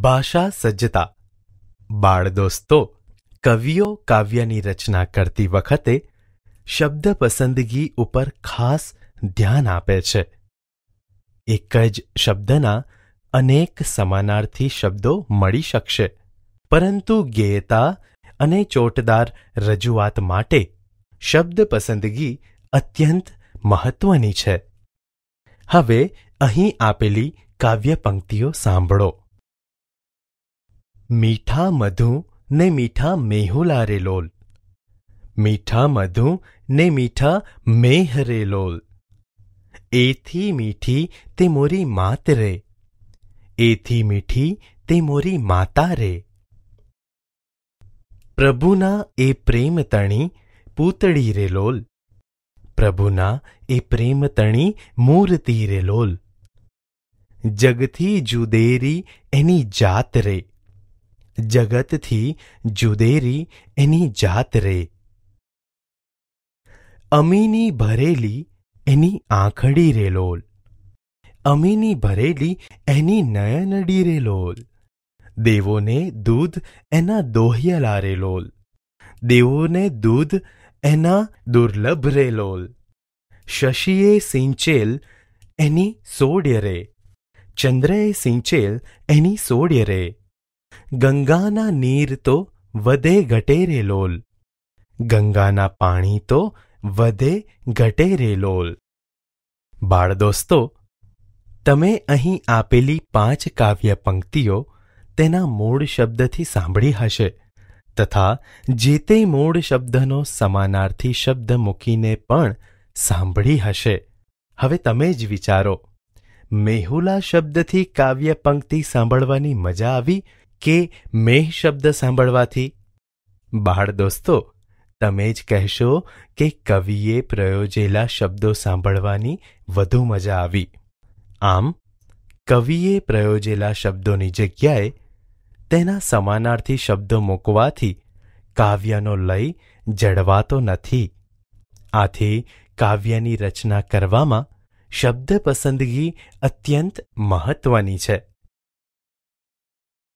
ભાષા સજ્જતા બાળ દોસ્તો કવિઓ કાવ્યની રચના કરતી વખતે શબ્દ પસંદગી ઉપર ખાસ ધ્યાન આપે છે એક જ શબ્દના અનેક સમાનાર્થી શબ્દો મળી શકશે પરંતુ ગેયતા અને ચોટદાર રજૂઆત માટે શબ્દ પસંદગી અત્યંત મહત્વની છે હવે અહીં આપેલી કાવ્ય પંક્તિઓ સાંભળો મીઠા મધુ ને મીઠા મેહુલા રે લોલ મીઠા મધુ ને મીઠા મેહ રે લોલ એથી મીઠી તે મોરી માત રે એથી મીઠી તે મોરી માતા રે પ્રભુના એ પ્રેમ તણી પૂતળી રે લોલ પ્રભુના એ પ્રેમ તણી મૂર્તિ રે લોલ જગથી જુદેરી એની જાત રે જગતથી જુદેરી એની જાત રે અમીની ભરેલી એની આંખડી રે લોલ અમીની ભરેલી એની નયનડી રે લોલ દેવોને દૂધ એના દોહિયલા રે લોલ દેવોને દૂધ એના દુર્લભ રે લોલ શશીએ સિંચેલ એની સોડ્ય રે ચંદ્રએ સિંચેલ એની સોડ્ય રે ગંગાના નીર તો વધે ઘટે રે લોલ ગંગાના પાણી તો વધે ઘટે રે લોલ બાળ દોસ્તો તમે અહીં આપેલી પાંચ કાવ્ય પંક્તિઓ તેના મૂળ શબ્દથી સાંભળી હશે તથા જે તે મૂળ શબ્દનો સમાનાર્થી શબ્દ મૂકીને પણ સાંભળી હશે હવે તમે જ વિચારો મેહુલા શબ્દથી કાવ્ય પંક્તિ સાંભળવાની મજા આવી કે મેહ શબ્દ સાંભળવાથી બાળ દોસ્તો તમે જ કહેશો કે કવિએ પ્રયોજેલા શબ્દો સાંભળવાની વધુ મજા આવી આમ કવિએ પ્રયોજેલા શબ્દોની જગ્યાએ તેના સમાનાર્થી શબ્દો મૂકવાથી કાવ્યનો લય જળવાતો નથી આથી કાવ્યની રચના કરવામાં શબ્દ પસંદગી અત્યંત મહત્વની છે